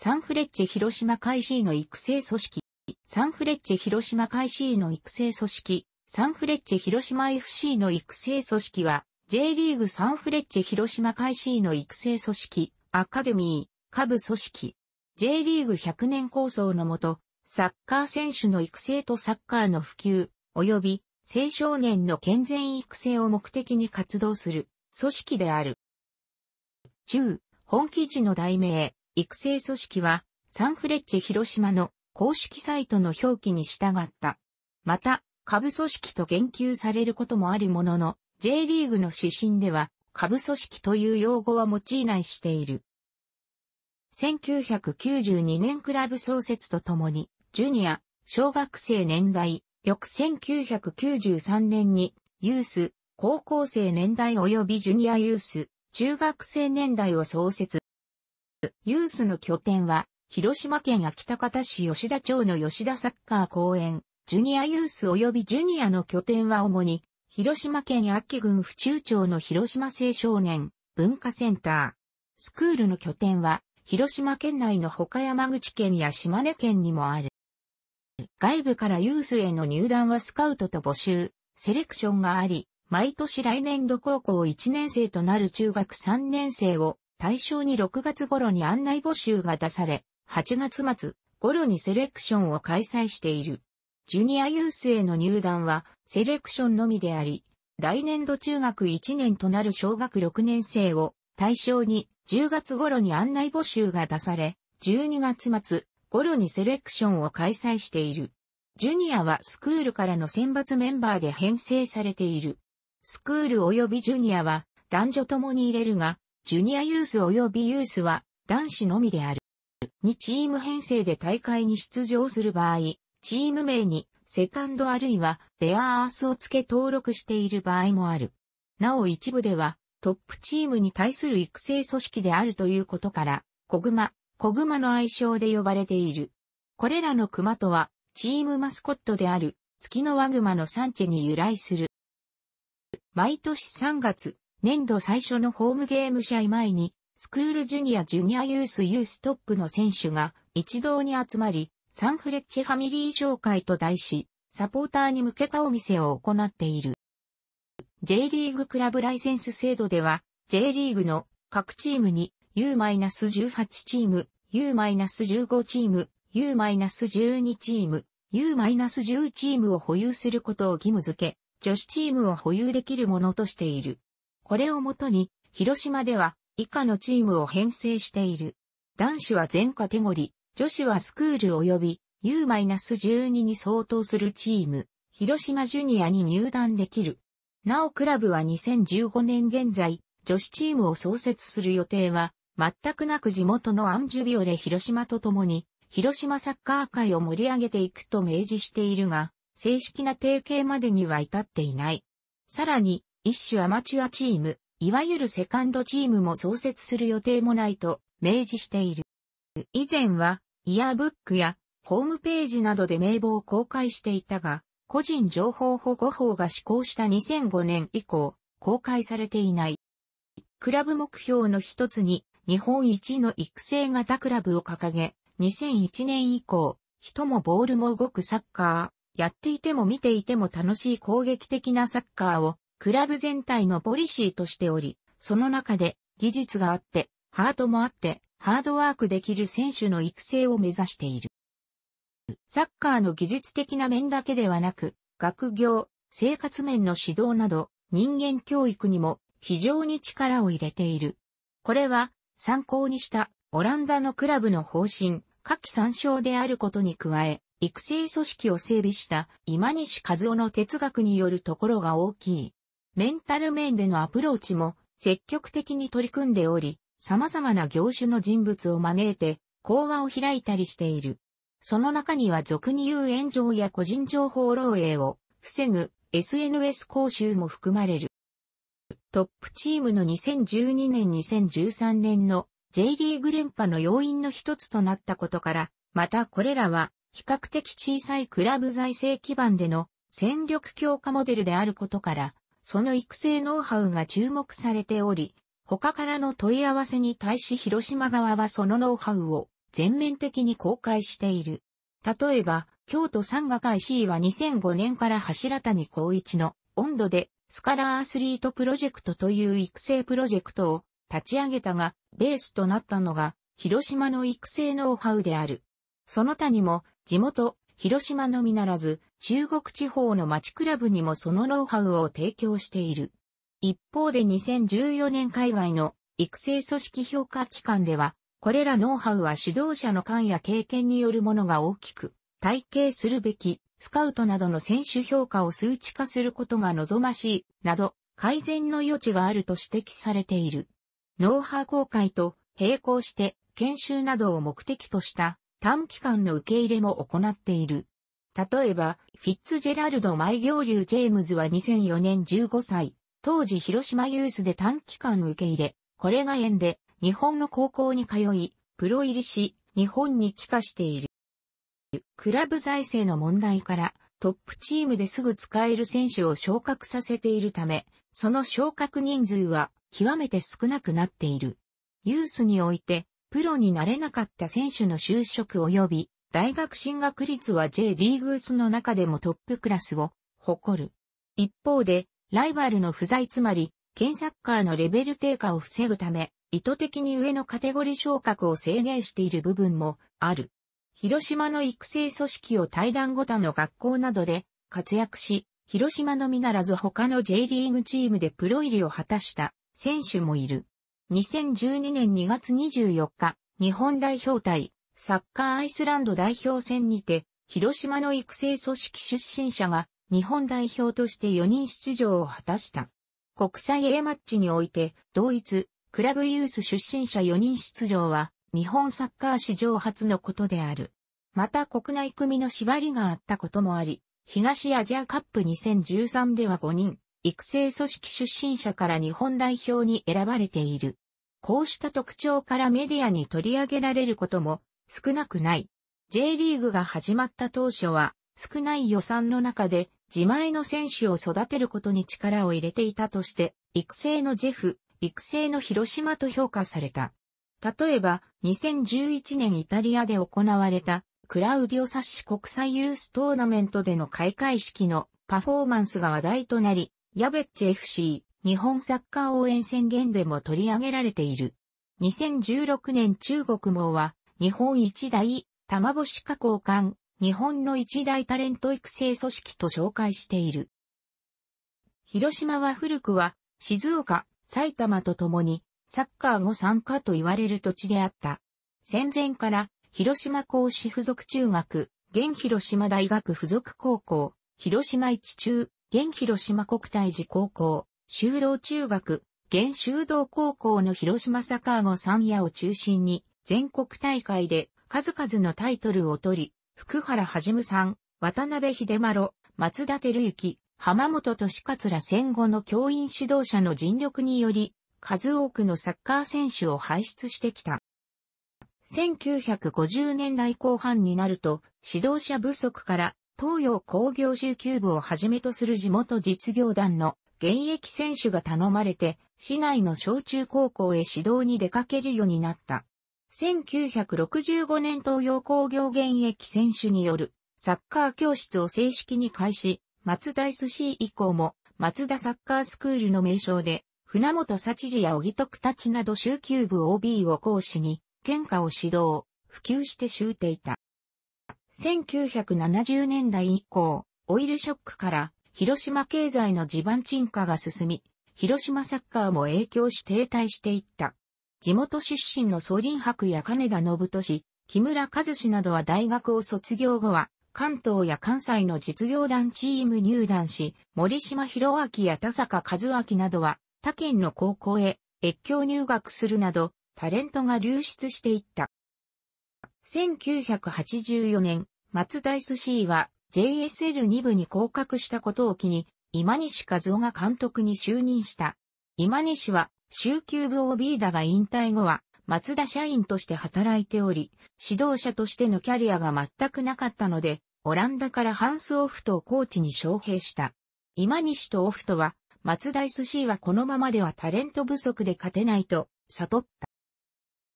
サンフレッチェ広島会始の育成組織、サンフレッチェ広島会始の育成組織、サンフレッチェ広島 FC の育成組織は、J リーグサンフレッチェ広島会始の育成組織、アカデミー、下部組織。J リーグ100年構想のもと、サッカー選手の育成とサッカーの普及、及び青少年の健全育成を目的に活動する組織である。中、本記事の題名、育成組織は、サンフレッチェ広島の公式サイトの表記に従った。また、下部組織と言及されることもあるものの、J リーグの指針では、下部組織という用語は用いないしている。1992年クラブ創設とともに、ジュニア、小学生年代、翌1993年に、ユース、高校生年代及びジュニアユース、中学生年代を創設。ユースの拠点は、広島県秋田高田市吉田町の吉田サッカー公園、ジュニアユース及びジュニアの拠点は主に、広島県秋郡府中町の広島青少年文化センター。スクールの拠点は、広島県内の他山口県や島根県にもある。外部からユースへの入団はスカウトと募集、セレクションがあり、毎年来年度高校1年生となる中学3年生を対象に6月頃に案内募集が出され、8月末頃にセレクションを開催している。ジュニアユースへの入団はセレクションのみであり、来年度中学1年となる小学6年生を対象に10月頃に案内募集が出され、12月末頃にセレクションを開催している。ジュニアはスクールからの選抜メンバーで編成されている。スクール及びジュニアは男女ともに入れるが、ジュニアユース及びユースは男子のみである。2チーム編成で大会に出場する場合、チーム名にセカンドあるいはベアアースを付け登録している場合もある。なお一部ではトップチームに対する育成組織であるということから、小熊、小熊の愛称で呼ばれている。これらの熊とは、チームマスコットである、月のワグマの産地に由来する。毎年3月、年度最初のホームゲーム試合前に、スクールジュニアジュニアユースユーストップの選手が一堂に集まり、サンフレッチェファミリー紹介と題し、サポーターに向けたお店を行っている。J リーグクラブライセンス制度では、J リーグの各チームに U-18 チーム、U-15 チーム、U-12 チーム、U-10 チームを保有することを義務付け、女子チームを保有できるものとしている。これをもとに、広島では以下のチームを編成している。男子は全カテゴリ、女子はスクール及び U-12 に相当するチーム、広島ジュニアに入団できる。なおクラブは2015年現在、女子チームを創設する予定は、全くなく地元のアンジュビオレ広島と共に、広島サッカー界を盛り上げていくと明示しているが、正式な提携までには至っていない。さらに、一種アマチュアチーム、いわゆるセカンドチームも創設する予定もないと明示している。以前は、イヤーブックやホームページなどで名簿を公開していたが、個人情報保護法が施行した2005年以降、公開されていない。クラブ目標の一つに、日本一の育成型クラブを掲げ、2001年以降、人もボールも動くサッカー、やっていても見ていても楽しい攻撃的なサッカーをクラブ全体のポリシーとしており、その中で技術があって、ハートもあって、ハードワークできる選手の育成を目指している。サッカーの技術的な面だけではなく、学業、生活面の指導など、人間教育にも非常に力を入れている。これは参考にしたオランダのクラブの方針、下記参照であることに加え、育成組織を整備した今西和夫の哲学によるところが大きい。メンタル面でのアプローチも積極的に取り組んでおり、様々な業種の人物を招いて、講話を開いたりしている。その中には俗に言う炎上や個人情報漏洩を防ぐ SNS 講習も含まれる。トップチームの2012年2013年の J リーグ連覇の要因の一つとなったことから、またこれらは比較的小さいクラブ財政基盤での戦力強化モデルであることから、その育成ノウハウが注目されており、他からの問い合わせに対し広島側はそのノウハウを全面的に公開している。例えば、京都産学会 c は2005年から柱谷光一の温度でスカラーアスリートプロジェクトという育成プロジェクトを立ち上げたが、ベースとなったのが広島の育成ノウハウである。その他にも地元広島のみならず、中国地方の町クラブにもそのノウハウを提供している。一方で2014年海外の育成組織評価機関では、これらノウハウは指導者の感や経験によるものが大きく、体系するべき、スカウトなどの選手評価を数値化することが望ましい、など、改善の余地があると指摘されている。ノウハウ公開と並行して研修などを目的とした短期間の受け入れも行っている。例えば、フィッツジェラルド・マイ行流・ジェームズは2004年15歳、当時広島ユースで短期間受け入れ、これが縁で日本の高校に通い、プロ入りし、日本に帰化している。クラブ財政の問題からトップチームですぐ使える選手を昇格させているため、その昇格人数は極めて少なくなっている。ユースにおいてプロになれなかった選手の就職及び大学進学率は J リーグスの中でもトップクラスを誇る。一方で、ライバルの不在つまり、県サッカーのレベル低下を防ぐため、意図的に上のカテゴリー昇格を制限している部分もある。広島の育成組織を対談ごたの学校などで活躍し、広島のみならず他の J リーグチームでプロ入りを果たした選手もいる。2012年2月24日、日本代表対サッカーアイスランド代表戦にて、広島の育成組織出身者が日本代表として4人出場を果たした。国際 A マッチにおいて、同一、クラブユース出身者4人出場は、日本サッカー史上初のことである。また国内組の縛りがあったこともあり、東アジアカップ2013では5人、育成組織出身者から日本代表に選ばれている。こうした特徴からメディアに取り上げられることも少なくない。J リーグが始まった当初は少ない予算の中で自前の選手を育てることに力を入れていたとして、育成のジェフ、育成の広島と評価された。例えば、2011年イタリアで行われた、クラウディオサッシ国際ユーストーナメントでの開会式のパフォーマンスが話題となり、ヤベッチ FC、日本サッカー応援宣言でも取り上げられている。2016年中国網は、日本一大、玉星加工館、日本の一大タレント育成組織と紹介している。広島は古くは、静岡、埼玉とともに、サッカー後参加と言われる土地であった。戦前から、広島甲子附属中学、現広島大学附属高校、広島一中、現広島国体寺高校、修道中学、現修道高校の広島坂後三夜を中心に、全国大会で数々のタイトルを取り、福原はじむさん、渡辺秀丸、松田照之、浜本勝ら戦後の教員指導者の尽力により、数多くのサッカー選手を輩出してきた。1950年代後半になると、指導者不足から東洋工業集球部をはじめとする地元実業団の現役選手が頼まれて、市内の小中高校へ指導に出かけるようになった。1965年東洋工業現役選手によるサッカー教室を正式に開始、松田 SC 以降も松田サッカースクールの名称で、船本幸治や小木徳たちなど集球部 OB を講師に、県下を指導、普及して集えていた。1970年代以降、オイルショックから広島経済の地盤沈下が進み、広島サッカーも影響し停滞していった。地元出身のリン博や金田信俊、木村和志などは大学を卒業後は、関東や関西の実業団チーム入団し、森島博明や田坂和明などは他県の高校へ越境入学するなど、タレントが流出していった。1984年、松田 SC は JSL2 部に降格したことを機に、今西和夫が監督に就任した。今西は、週休部 OB だが引退後は、松田社員として働いており、指導者としてのキャリアが全くなかったので、オランダからハンス・オフトをコーチに招聘した。今西とオフトは、松田 SC はこのままではタレント不足で勝てないと悟っ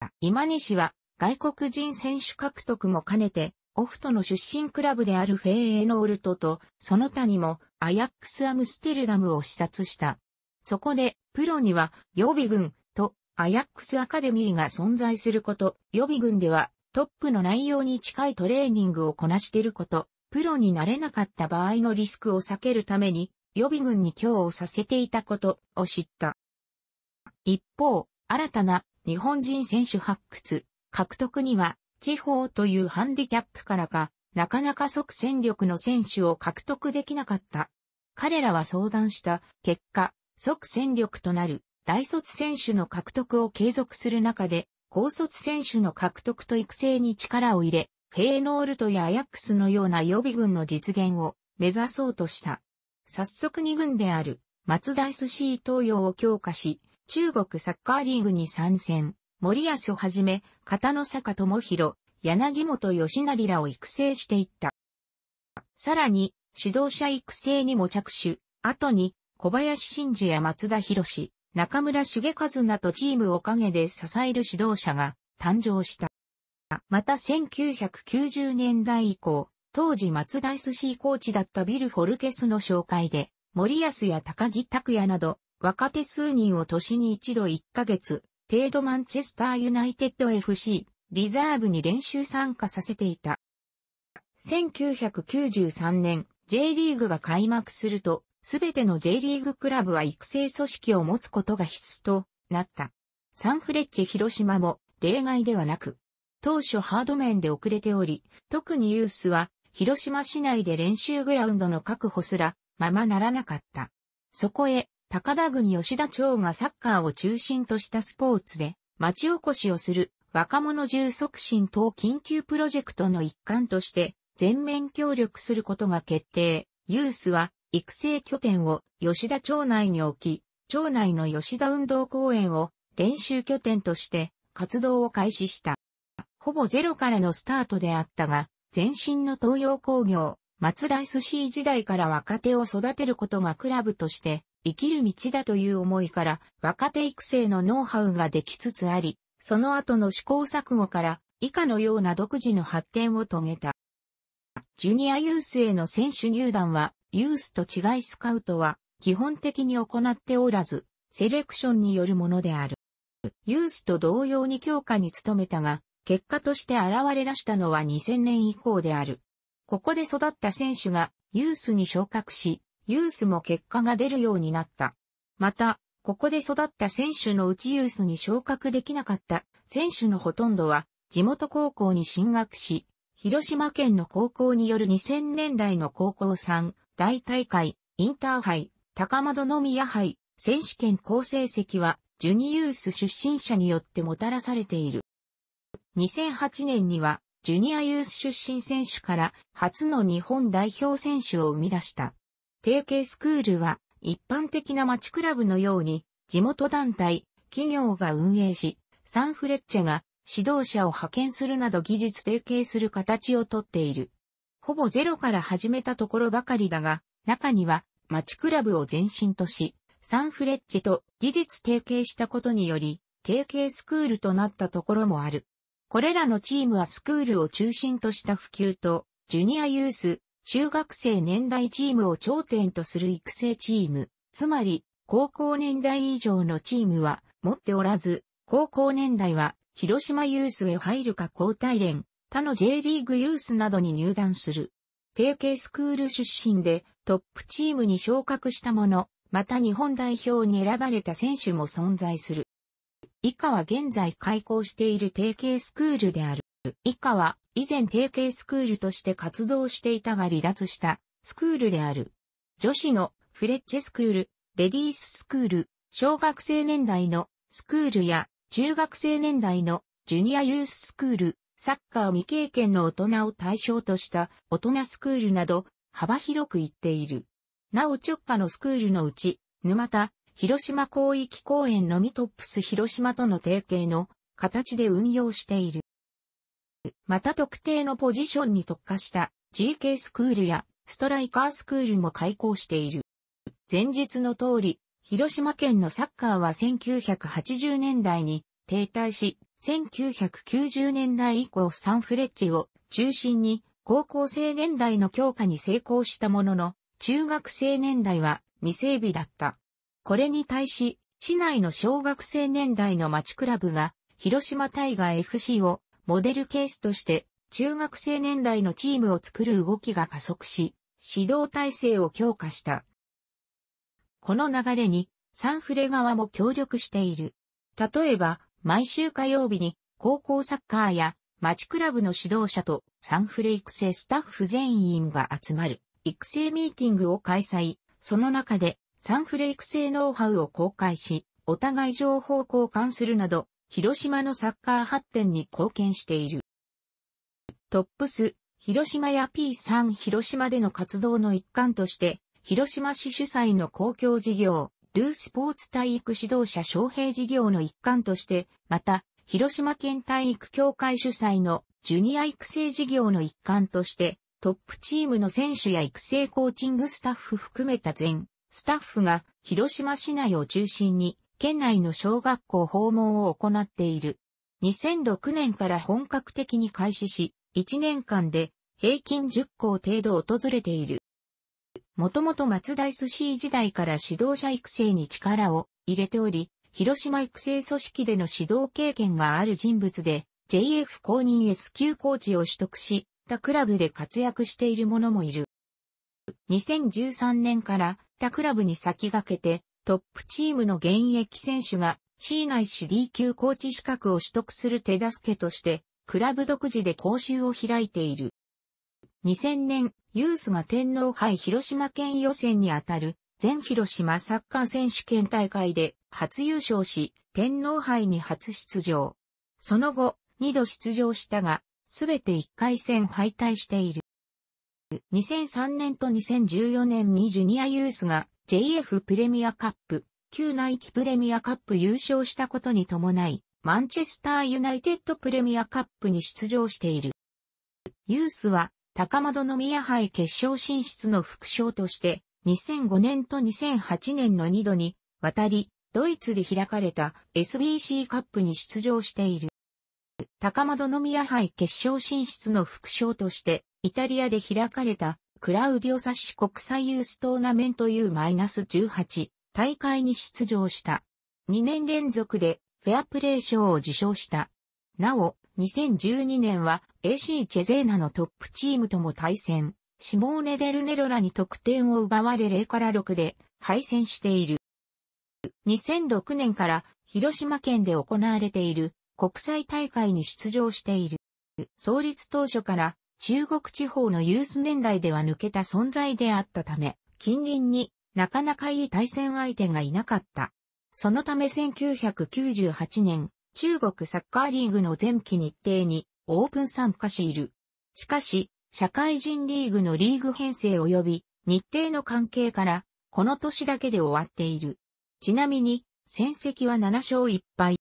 た。今西は外国人選手獲得も兼ねて、オフトの出身クラブであるフェーエノールトと、その他にもアヤックスアムステルダムを視察した。そこで、プロには予備軍とアヤックスアカデミーが存在すること、予備軍ではトップの内容に近いトレーニングをこなしていること、プロになれなかった場合のリスクを避けるために予備軍に供をさせていたことを知った。一方、新たな日本人選手発掘、獲得には、地方というハンディキャップからか、なかなか即戦力の選手を獲得できなかった。彼らは相談した結果、即戦力となる大卒選手の獲得を継続する中で、高卒選手の獲得と育成に力を入れ、フェーノールトやアヤックスのような予備軍の実現を目指そうとした。早速2軍である、松田 SC 東洋を強化し、中国サッカーリーグに参戦。森安をはじめ、片野坂智弘、柳本義成らを育成していった。さらに、指導者育成にも着手、後に、小林真嗣や松田博士、中村重和などチームを陰で支える指導者が誕生した。また1990年代以降、当時松田 SC コーチだったビル・フォルケスの紹介で、森安や高木拓也など、若手数人を年に一度1ヶ月、テ度ドマンチェスターユナイテッド FC、リザーブに練習参加させていた。1993年、J リーグが開幕すると、すべての J リーグクラブは育成組織を持つことが必須となった。サンフレッチェ広島も例外ではなく、当初ハード面で遅れており、特にユースは広島市内で練習グラウンドの確保すらままならなかった。そこへ高田国吉田町がサッカーを中心としたスポーツで、町おこしをする若者重促進等緊急プロジェクトの一環として、全面協力することが決定。ユースは、育成拠点を吉田町内に置き、町内の吉田運動公園を練習拠点として活動を開始した。ほぼゼロからのスタートであったが、前身の東洋工業、松田 SC 時代から若手を育てることがクラブとして生きる道だという思いから若手育成のノウハウができつつあり、その後の試行錯誤から以下のような独自の発展を遂げた。ジュニアユースへの選手入団は、ユースと違いスカウトは基本的に行っておらず、セレクションによるものである。ユースと同様に強化に努めたが、結果として現れ出したのは2000年以降である。ここで育った選手がユースに昇格し、ユースも結果が出るようになった。また、ここで育った選手のうちユースに昇格できなかった選手のほとんどは地元高校に進学し、広島県の高校による2000年代の高校3大大会、インターハイ、高円宮杯、選手権好成績はジュニユース出身者によってもたらされている。2008年にはジュニアユース出身選手から初の日本代表選手を生み出した。提携スクールは一般的な街クラブのように地元団体、企業が運営し、サンフレッチェが指導者を派遣するなど技術提携する形をとっている。ほぼゼロから始めたところばかりだが、中には町クラブを前身とし、サンフレッチェと技術提携したことにより、提携スクールとなったところもある。これらのチームはスクールを中心とした普及と、ジュニアユース、中学生年代チームを頂点とする育成チーム、つまり高校年代以上のチームは持っておらず、高校年代は広島ユースへ入るか交代連、他の J リーグユースなどに入団する。提携スクール出身でトップチームに昇格したもの、また日本代表に選ばれた選手も存在する。以下は現在開校している提携スクールである。以下は以前提携スクールとして活動していたが離脱したスクールである。女子のフレッチェスクール、レディーススクール、小学生年代のスクールや中学生年代のジュニアユーススクール、サッカー未経験の大人を対象とした大人スクールなど幅広く言っている。なお直下のスクールのうち、沼田、広島広域公園のみトップス広島との提携の形で運用している。また特定のポジションに特化した GK スクールやストライカースクールも開校している。前述の通り、広島県のサッカーは1980年代に停滞し、1990年代以降サンフレッチを中心に高校生年代の強化に成功したものの、中学生年代は未整備だった。これに対し、市内の小学生年代の町クラブが広島タイガー FC をモデルケースとして、中学生年代のチームを作る動きが加速し、指導体制を強化した。この流れに、サンフレ側も協力している。例えば、毎週火曜日に、高校サッカーや、町クラブの指導者と、サンフレ育成スタッフ全員が集まる、育成ミーティングを開催。その中で、サンフレ育成ノウハウを公開し、お互い情報交換するなど、広島のサッカー発展に貢献している。トップス、広島や P3 広島での活動の一環として、広島市主催の公共事業、ルースポーツ体育指導者招聘事業の一環として、また、広島県体育協会主催のジュニア育成事業の一環として、トップチームの選手や育成コーチングスタッフ含めた全スタッフが広島市内を中心に県内の小学校訪問を行っている。2006年から本格的に開始し、1年間で平均10校程度訪れている。もともと松田 SC 時代から指導者育成に力を入れており、広島育成組織での指導経験がある人物で、JF 公認 S 級コーチを取得し、他クラブで活躍している者もいる。2013年から他クラブに先駆けて、トップチームの現役選手が C 内 CD 級コーチ資格を取得する手助けとして、クラブ独自で講習を開いている。2000年、ユースが天皇杯広島県予選にあたる全広島サッカー選手権大会で初優勝し、天皇杯に初出場。その後、2度出場したが、すべて1回戦敗退している。2003年と2014年にジュニアユースが JF プレミアカップ、旧ナイキプレミアカップ優勝したことに伴い、マンチェスターユナイテッドプレミアカップに出場している。ユースは、高円宮杯決勝進出の副賞として、2005年と2008年の2度に、渡り、ドイツで開かれた SBC カップに出場している。高窓宮杯決勝進出の副賞として、イタリアで開かれた、クラウディオサッシ国際ユーストーナメント U-18 大会に出場した。2年連続でフェアプレー賞を受賞した。なお、2012年は AC チェゼーナのトップチームとも対戦、シモーネ・デルネロラに得点を奪われ0から6で敗戦している。2006年から広島県で行われている国際大会に出場している。創立当初から中国地方のユース年代では抜けた存在であったため、近隣になかなかいい対戦相手がいなかった。そのため1998年、中国サッカーリーグの前期日程にオープン参加している。しかし、社会人リーグのリーグ編成及び日程の関係から、この年だけで終わっている。ちなみに、戦績は7勝1敗。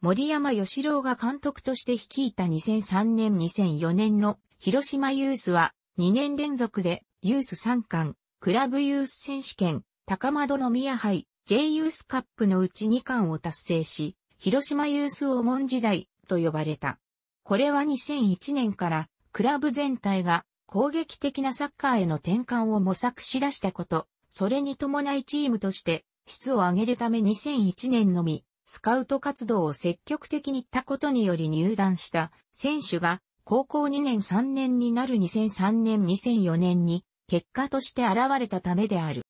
森山義郎が監督として率いた2003年2004年の広島ユースは2年連続でユース3冠、クラブユース選手権、高窓の宮杯、J ユースカップのうち2冠を達成し、広島ユース黄門時代と呼ばれた。これは2001年からクラブ全体が攻撃的なサッカーへの転換を模索し出したこと、それに伴いチームとして質を上げるため2001年のみスカウト活動を積極的に行ったことにより入団した選手が高校2年3年になる2003年2004年に結果として現れたためである。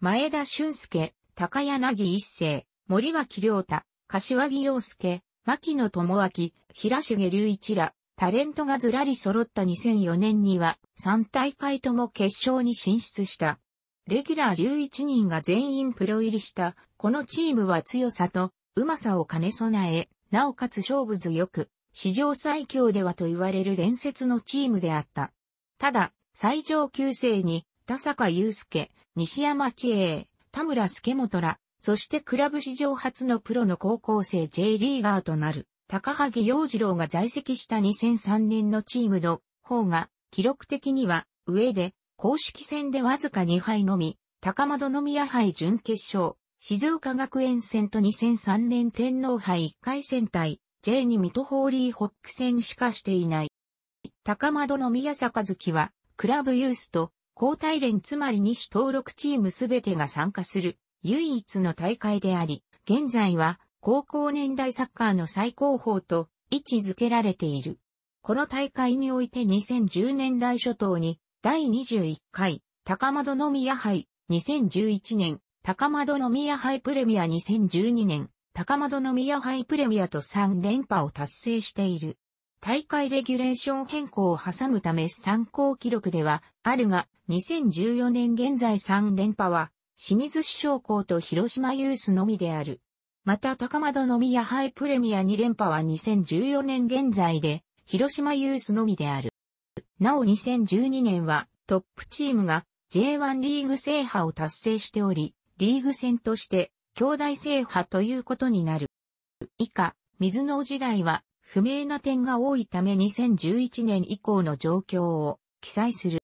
前田俊介、高柳一世、森脇良太、柏木陽介、牧野智明、平重隆一ら、タレントがずらり揃った2004年には3大会とも決勝に進出した。レギュラー11人が全員プロ入りしたこのチームは強さとうまさを兼ね備え、なおかつ勝負強く、史上最強ではと言われる伝説のチームであった。ただ、最上級生に、田坂祐介、西山喜英、田村助本ら、そしてクラブ史上初のプロの高校生 J リーガーとなる、高萩洋次郎が在籍した2003年のチームの方が、記録的には、上で、公式戦でわずか2敗のみ、高窓宮杯準決勝、静岡学園戦と2003年天皇杯1回戦対 J2 水戸ホーリーホック戦しかしていない。高円宮坂月は、クラブユースと、交代連つまり西登録チームすべてが参加する、唯一の大会であり、現在は、高校年代サッカーの最高峰と位置づけられている。この大会において2010年代初頭に、第21回、高円宮杯、2011年、高円宮杯プレミア2012年、高円宮杯プレミアと3連覇を達成している。大会レギュレーション変更を挟むため参考記録ではあるが、2014年現在3連覇は、清水市商工と広島ユースのみである。また高円宮杯プレミア2連覇は2014年現在で、広島ユースのみである。なお2012年はトップチームが J1 リーグ制覇を達成しており、リーグ戦として、兄弟制覇ということになる。以下、水の時代は、不明な点が多いため2011年以降の状況を記載する。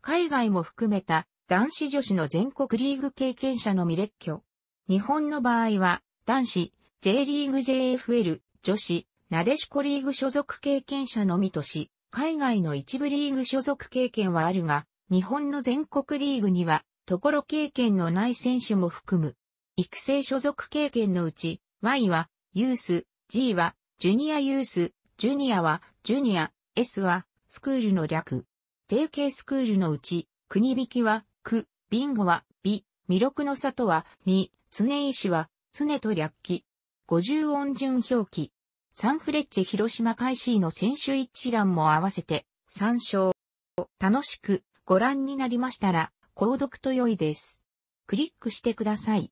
海外も含めた男子女子の全国リーグ経験者のみ列挙。日本の場合は、男子、J リーグ JFL、女子、なでしこリーグ所属経験者のみとし、海外の一部リーグ所属経験はあるが、日本の全国リーグにはところ経験のない選手も含む。育成所属経験のうち、Y はユース、G はジュニアユース、ジュニアはジュニア、S はスクールの略。定型スクールのうち、国引きは、区、ビンゴは、び、魅力の里は、み、常石は、常と略記。50音順表記。サンフレッチェ広島開始の選手一覧も合わせて参照。楽しくご覧になりましたら、購読と良いです。クリックしてください。